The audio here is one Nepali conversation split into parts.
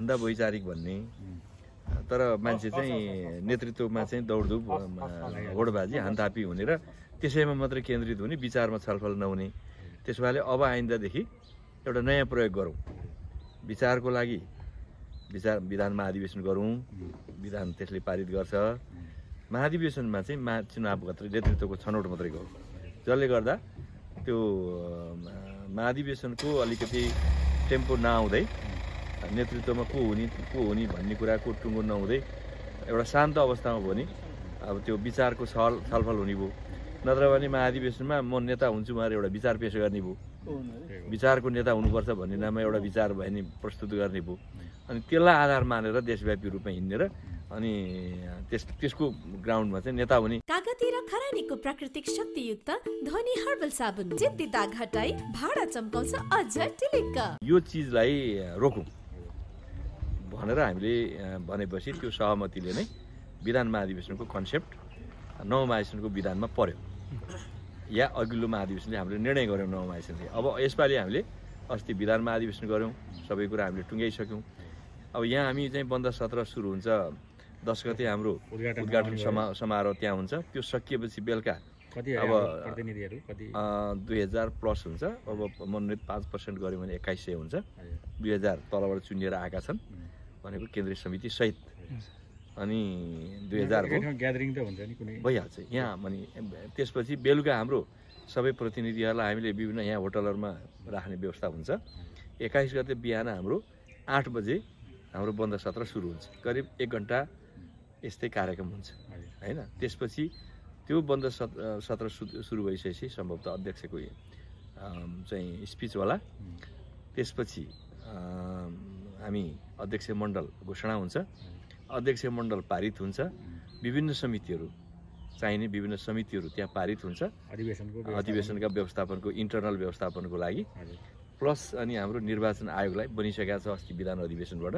भन्दा वैचारिक भन्ने तर मान्छे चाहिँ नेतृत्वमा चाहिँ दौडधुप होडबाजी हन्तापी हुने र त्यसैमा मात्रै केन्द्रित हुने विचारमा छलफल नहुने त्यसो भएले अब आइन्दादेखि एउटा नयाँ प्रयोग गरौँ विचारको लागि विचार विधान महाधिवेशन गरौँ विधान त्यसले पारित गर्छ महाधिवेशनमा चाहिँ महा चुनाव मात्र नेतृत्वको छनौट मात्रै गरौँ जसले गर्दा त्यो महाधिवेशनको अलिकति टेम्पो नआउँदै नेतृत्वमा को हुने को हुने भन्ने कुराको टुङ्गो नहुँदै एउटा शान्त अवस्थामा भयो भने अब त्यो विचारको छल छलफल हुने भयो नत्र भने महाधिवेशनमा म नेता हुन्छु उहाँहरू एउटा विचार पेस गर्ने भयो विचारको नेता हुनुपर्छ भन्ने नाममा एउटा विचार भयो नि प्रस्तुत गर्ने भयो अनि त्यसलाई आधार मानेर देशव्यापी रूपमा हिँडेर अनि त्यस त्यसको ग्राउन्डमा चाहिँ नेता हुने कागती र खरानीको प्राकृतिक शक्तियुक्त ध्वनि हर्बल साबुन जिद्दी दाग हटाई भाडा चम्काउँछ अझ टिलिक्क यो चिजलाई रोकौँ भनेर हामीले भनेपछि त्यो सहमतिले नै विधान महाधिवेशनको कन्सेप्ट नौ महाधिवेशनको विधानमा पर्यो या अघिल्लो महाधिवेशनले हामीले निर्णय गऱ्यौँ नौ महाधिवेशनले अब यसपालि हामीले अस्ति विधान महाधिवेशन गऱ्यौँ सबै कुरा हामीले टुङ्गाइसक्यौँ अब यहाँ हामी चाहिँ बन्द सत्र सुरु हुन्छ दस गते हाम्रो उद्घाटन समा समारोह त्यहाँ हुन्छ त्यो सकिएपछि बेलुका अब दुई हजार प्लस हुन्छ अब मनोनित पाँच पर्सेन्ट गऱ्यो भने एक्काइस सय हुन्छ दुई हजार तलबाट चुनिएर आएका छन् भनेको केन्द्रीय समिति सहित अनि दुई हजार ग्यादरिङ त हुन्छ नि कुनै भइहाल्छ यहाँ अनि त्यसपछि बेलुका हाम्रो सबै प्रतिनिधिहरूलाई हामीले विभिन्न यहाँ होटलहरूमा राख्ने व्यवस्था हुन्छ एक्काइस गते बिहान हाम्रो आठ बजे हाम्रो बन्द सत्र सुरु हुन्छ करिब एक घन्टा यस्तै कार्यक्रम हुन्छ होइन त्यसपछि त्यो बन्द सत्र सत्र सुरु भइसकेपछि सम्भवतः अध्यक्षको चाहिँ स्पिच होला त्यसपछि हामी अध्यक्ष मण्डल घोषणा हुन्छ अध्यक्ष मण्डल पारित हुन्छ विभिन्न समितिहरू चाहिने विभिन्न समितिहरू त्यहाँ पारित हुन्छ अधिवेशनको अधिवेशनका व्यवस्थापनको इन्टरनल व्यवस्थापनको लागि प्लस अनि हाम्रो निर्वाचन आयोगलाई बनिसकेका छ अस्ति विधान अधिवेशनबाट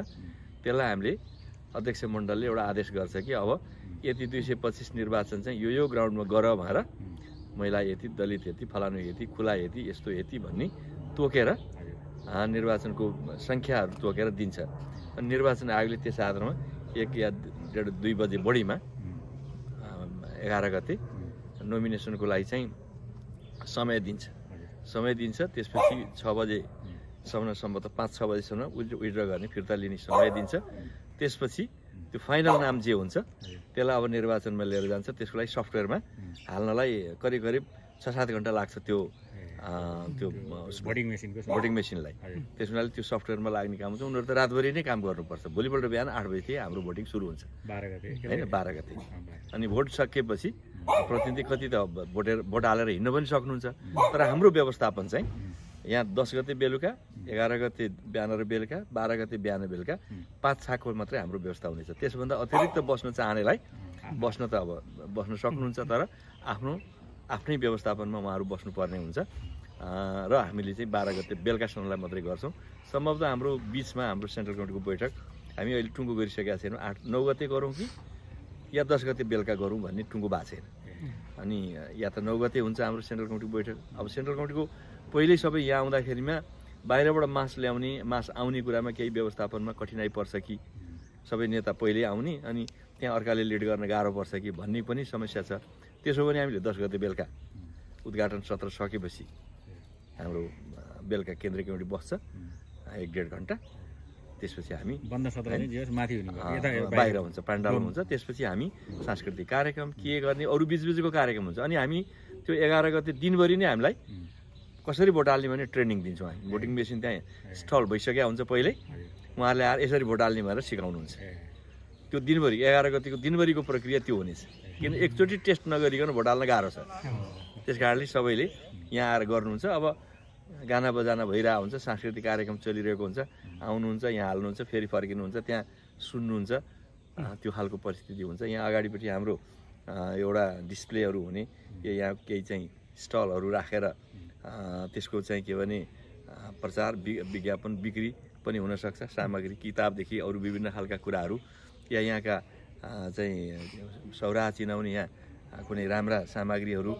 त्यसलाई हामीले अध्यक्ष मण्डलले एउटा आदेश गर्छ कि अब यति दुई सय पच्चिस निर्वाचन चाहिँ यो यो ग्राउन्डमा गर भनेर महिला यति दलित यति फलानु यति खुला यति यस्तो यति भन्ने तोकेर निर्वाचनको सङ्ख्याहरू तोकेर दिन्छ अनि निर्वाचन आयोगले त्यस आधारमा एक या डेढ दुई बजे बढीमा एघार गते नोमिनेसनको लागि चाहिँ समय दिन्छ समय दिन्छ त्यसपछि छ बजेसम्मसम्म त पाँच छ बजीसम्म विड्र गर्ने फिर्ता लिने समय दिन्छ त्यसपछि त्यो फाइनल नाम जे हुन्छ त्यसलाई अब निर्वाचनमा लिएर जान्छ त्यसको लागि सफ्टवेयरमा हाल्नलाई करिब करिब छ सात घन्टा लाग्छ त्यो त्यो भोटिङ मेसिनको भोटिङ मेसिनलाई त्यस हुनाले त्यो सफ्टवेयरमा लाग्ने काम हुन्छ उनीहरू त रातभरि नै काम गर्नुपर्छ भोलिपल्ट बिहान आठ बजीदेखि हाम्रो भोटिङ सुरु हुन्छ गते बाह्र होइन बाह्र गते अनि भोट सकिएपछि प्रतिनिधि कति त भोटेर भोट हालेर हिँड्न पनि सक्नुहुन्छ तर हाम्रो व्यवस्थापन चाहिँ यहाँ दस गते बेलुका एघार गते बिहान र बेलुका बाह्र गते बिहान बेलुका पाँच छाको मात्रै हाम्रो व्यवस्था हुनेछ त्यसभन्दा अतिरिक्त बस्न चाहनेलाई बस्न त अब बस्न सक्नुहुन्छ तर आफ्नो आफ्नै व्यवस्थापनमा उहाँहरू बस्नुपर्ने हुन्छ र हामीले चाहिँ बाह्र गते बेलुकासम्मलाई मात्रै गर्छौँ सम्भवतः हाम्रो बिचमा हाम्रो सेन्ट्रल कमिटीको बैठक हामी अहिले टुङ्गो गरिसकेका छैनौँ आठ नौ गते गरौँ कि या दस गते बेलुका गरौँ भन्ने टुङ्गो भएको छैन अनि या त नौ गते हुन्छ हाम्रो सेन्ट्रल कमिटीको बैठक अब सेन्ट्रल कमिटीको पहिल्यै सबै यहाँ आउँदाखेरिमा बाहिरबाट मास ल्याउने मास आउने कुरामा केही व्यवस्थापनमा कठिनाइ पर्छ कि सबै नेता पहिल्यै आउने अनि त्यहाँ अर्काले लिड गर्न गाह्रो पर्छ कि भन्ने पनि समस्या छ त्यसो भने हामीले दस गते बेलुका उद्घाटन सत्र सकेपछि हाम्रो बेलुका केन्द्रीय कमिटी बस्छ एक डेढ घन्टा त्यसपछि हामी बन्द माथि बाहिर हुन्छ पाण्डालमा हुन्छ त्यसपछि हामी सांस्कृतिक कार्यक्रम के गर्ने अरू बिचबिचको कार्यक्रम हुन्छ अनि हामी त्यो एघार गते दिनभरि नै हामीलाई कसरी भोट हाल्ने भने ट्रेनिङ दिन्छौँ हामी भोटिङ मेसिन त्यहाँ स्टल भइसकेको हुन्छ पहिल्यै उहाँहरूले आएर यसरी भोट हाल्ने भनेर सिकाउनुहुन्छ त्यो दिनभरि एघार गतिको दिनभरिको प्रक्रिया त्यो हुनेछ किन एकचोटि टेस्ट नगरिकन भोट हाल्न गाह्रो छ त्यस कारणले सबैले यहाँ आएर गर्नुहुन्छ अब गाना बजाना भइरहेको हुन्छ सांस्कृतिक कार्यक्रम चलिरहेको हुन्छ आउनुहुन्छ यहाँ हाल्नुहुन्छ फेरि फर्किनुहुन्छ त्यहाँ सुन्नुहुन्छ त्यो खालको परिस्थिति हुन्छ यहाँ अगाडिपट्टि हाम्रो एउटा डिस्प्लेहरू हुने यहाँ केही चाहिँ स्टलहरू राखेर त्यसको चाहिँ के भने प्रचार विज्ञापन बिक्री पनि हुनसक्छ सामग्री किताबदेखि अरू विभिन्न खालका कुराहरू या यहाँका चाहिँ सौराह चिनाउने यहाँ कुनै राम्रा सामग्रीहरू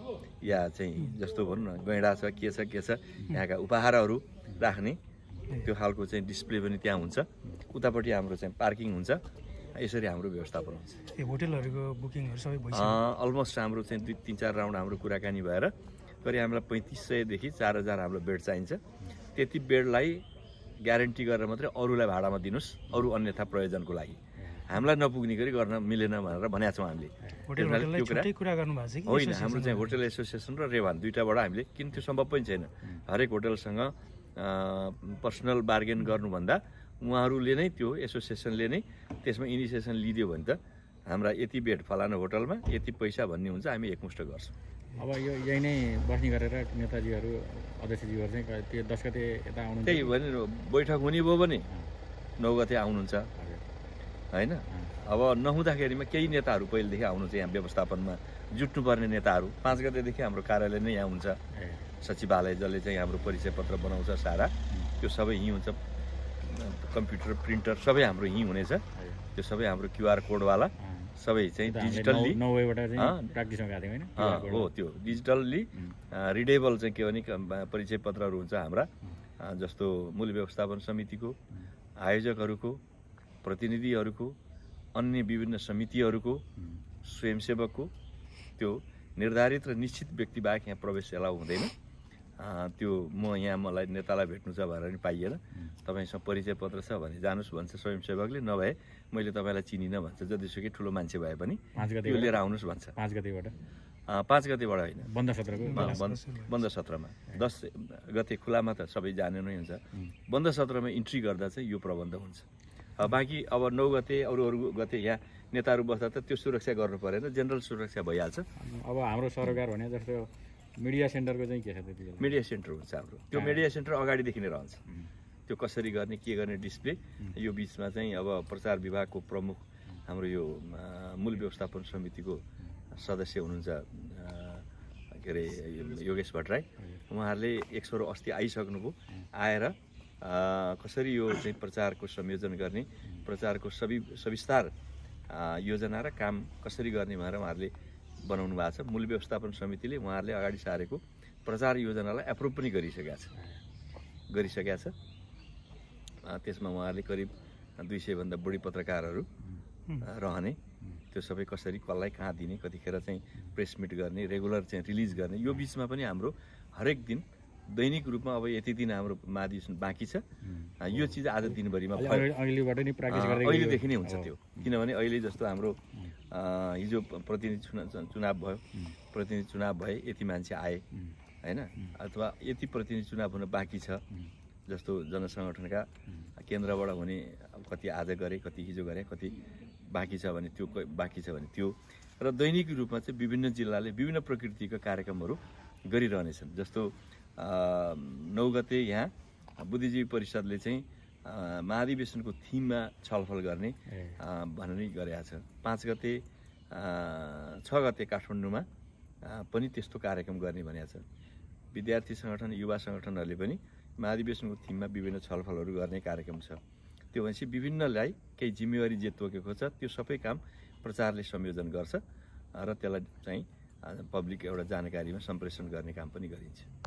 या चाहिँ जस्तो भनौँ न गैँडा छ के छ के छ यहाँका उपहारहरू राख्ने त्यो खालको चाहिँ डिस्प्ले पनि त्यहाँ हुन्छ उतापट्टि हाम्रो चाहिँ पार्किङ हुन्छ यसरी हाम्रो व्यवस्थापन हुन्छ होटेलहरूको बुकिङहरू सबै अलमोस्ट हाम्रो चाहिँ दुई तिन चार राउन्ड हाम्रो कुराकानी भएर करिब हामीलाई पैँतिस सयदेखि चार हजार हाम्रो बेड चाहिन्छ त्यति बेडलाई ग्यारेन्टी गरेर मात्रै अरूलाई भाडामा दिनुहोस् अरू अन्यथा प्रयोजनको लागि हामीलाई नपुग्ने गरी गर्न मिलेन भनेर भनेको छौँ हामीले होइन हाम्रो चाहिँ होटल एसोसिएसन र रेवान दुइटाबाट हामीले किन त्यो सम्भव पनि छैन हरेक होटलसँग पर्सनल बार्गेन गर्नुभन्दा उहाँहरूले नै त्यो एसोसिएसनले नै त्यसमा इनिसिएसन लिदियो भने त हाम्रा यति बेड फलानु होटलमा यति पैसा भन्ने हुन्छ हामी एकमुष्ट गर्छौँ अब यो यही नै बस्ने गरेर नेताजीहरू अध्यक्षजीहरू चाहिँ त्यो दस गते यता आउनु त्यही भने बैठक हुने भयो भने नौ गते आउनुहुन्छ होइन अब नहुँदाखेरिमा केही नेताहरू पहिलेदेखि आउनु चाहिँ यहाँ व्यवस्थापनमा जुट्नुपर्ने नेताहरू पाँच गतेदेखि हाम्रो कार्यालय नै यहाँ हुन्छ सचिवालय जसले चाहिँ हाम्रो परिचय पत्र बनाउँछ सारा त्यो सबै यहीँ हुन्छ कम्प्युटर प्रिन्टर सबै हाम्रो यहीँ हुनेछ त्यो सबै हाम्रो क्युआर कोडवाला सबै चाहिँ डिजिटल्ली हो त्यो डिजिटल्ली रिडेबल चाहिँ के भने परिचय पत्रहरू हुन्छ हाम्रा जस्तो मूल व्यवस्थापन समितिको आयोजकहरूको प्रतिनिधिहरूको अन्य विभिन्न समितिहरूको स्वयंसेवकको त्यो निर्धारित र निश्चित व्यक्ति बाहेक यहाँ प्रवेश एलाउ हुँदैन त्यो म यहाँ मलाई नेतालाई भेट्नु छ भनेर पनि पाइएन तपाईँसँग परिचय पत्र छ भने जानुहोस् भन्छ स्वयंसेवकले नभए मैले तपाईँलाई चिनिनँ भन्छ जतिसुकै ठुलो मान्छे भए पनि त्यो लिएर आउनुहोस् भन्छ पाँच गतिबाट पाँच गतेबाट होइन बन्द सत्रको बन्द सत्रमा दस गते खुलामा त सबै जाने नै हुन्छ बन्द सत्रमा इन्ट्री गर्दा चाहिँ यो प्रबन्ध हुन्छ बाँकी अब नौ गते अरू अरू गते यहाँ नेताहरू बस्दा त त्यो सुरक्षा गर्नु परेन जेनरल सुरक्षा भइहाल्छ अब हाम्रो सरकार भने जस्तो मिडिया सेन्टरको चाहिँ के छ त्यति मिडिया सेन्टर हुन्छ हाम्रो त्यो मिडिया सेन्टर अगाडिदेखि नै रहन्छ त्यो कसरी गर्ने के गर्ने डिस्प्ले यो बिचमा चाहिँ अब प्रचार विभागको प्रमुख हाम्रो यो मूल व्यवस्थापन समितिको सदस्य हुनुहुन्छ के अरे योगेश भट्टराई उहाँहरूले एक सौ अस्ति आइसक्नुभयो आएर कसरी यो चाहिँ प्रचारको संयोजन गर्ने प्रचारको सवि सविस्तार योजना र काम कसरी गर्ने भनेर उहाँहरूले बनाउनु भएको छ मूल व्यवस्थापन समितिले उहाँहरूले अगाडि सारेको प्रचार योजनालाई एप्रुभ पनि गरिसकेका छ गरिसकेका छ त्यसमा उहाँहरूले करिब दुई सयभन्दा बढी पत्रकारहरू रहने त्यो सबै कसरी कसलाई कहाँ दिने कतिखेर चाहिँ प्रेस मिट गर्ने रेगुलर चाहिँ रिलिज गर्ने यो बिचमा पनि हाम्रो हरेक दिन दैनिक रूपमा अब यति दिन हाम्रो महाधिवेशन बाँकी छ यो चिज आज दिनभरिमा अहिलेदेखि नै हुन्छ त्यो किनभने अहिले जस्तो हाम्रो हिजो प्रतिनिधि चुनाव चुनाव भयो प्रतिनिधि चुनाव भए यति मान्छे आए होइन अथवा यति प्रतिनिधि चुनाव हुन बाँकी छ जस्तो जनसङ्गठनका केन्द्रबाट हुने कति आज गरे कति हिजो गरे कति बाँकी छ भने त्यो बाँकी छ भने त्यो र दैनिक रूपमा चाहिँ विभिन्न जिल्लाले विभिन्न प्रकृतिको कार्यक्रमहरू गरिरहनेछन् जस्तो नौ गते यहाँ बुद्धिजीवी परिषदले चाहिँ महाधिवेशनको थिममा छलफल गर्ने भन्ने गरेका छ पाँच गते छ गते काठमाडौँमा पनि त्यस्तो कार्यक्रम गर्ने भनेको छ विद्यार्थी सङ्गठन युवा सङ्गठनहरूले पनि महाधिवेशनको थिममा विभिन्न छलफलहरू गर्ने कार्यक्रम छ त्यो भनेपछि विभिन्नलाई केही जिम्मेवारी जे तोकेको छ त्यो सबै काम प्रचारले संयोजन गर्छ र त्यसलाई चाहिँ पब्लिक एउटा जानकारीमा सम्प्रेषण गर्ने काम पनि गरिन्छ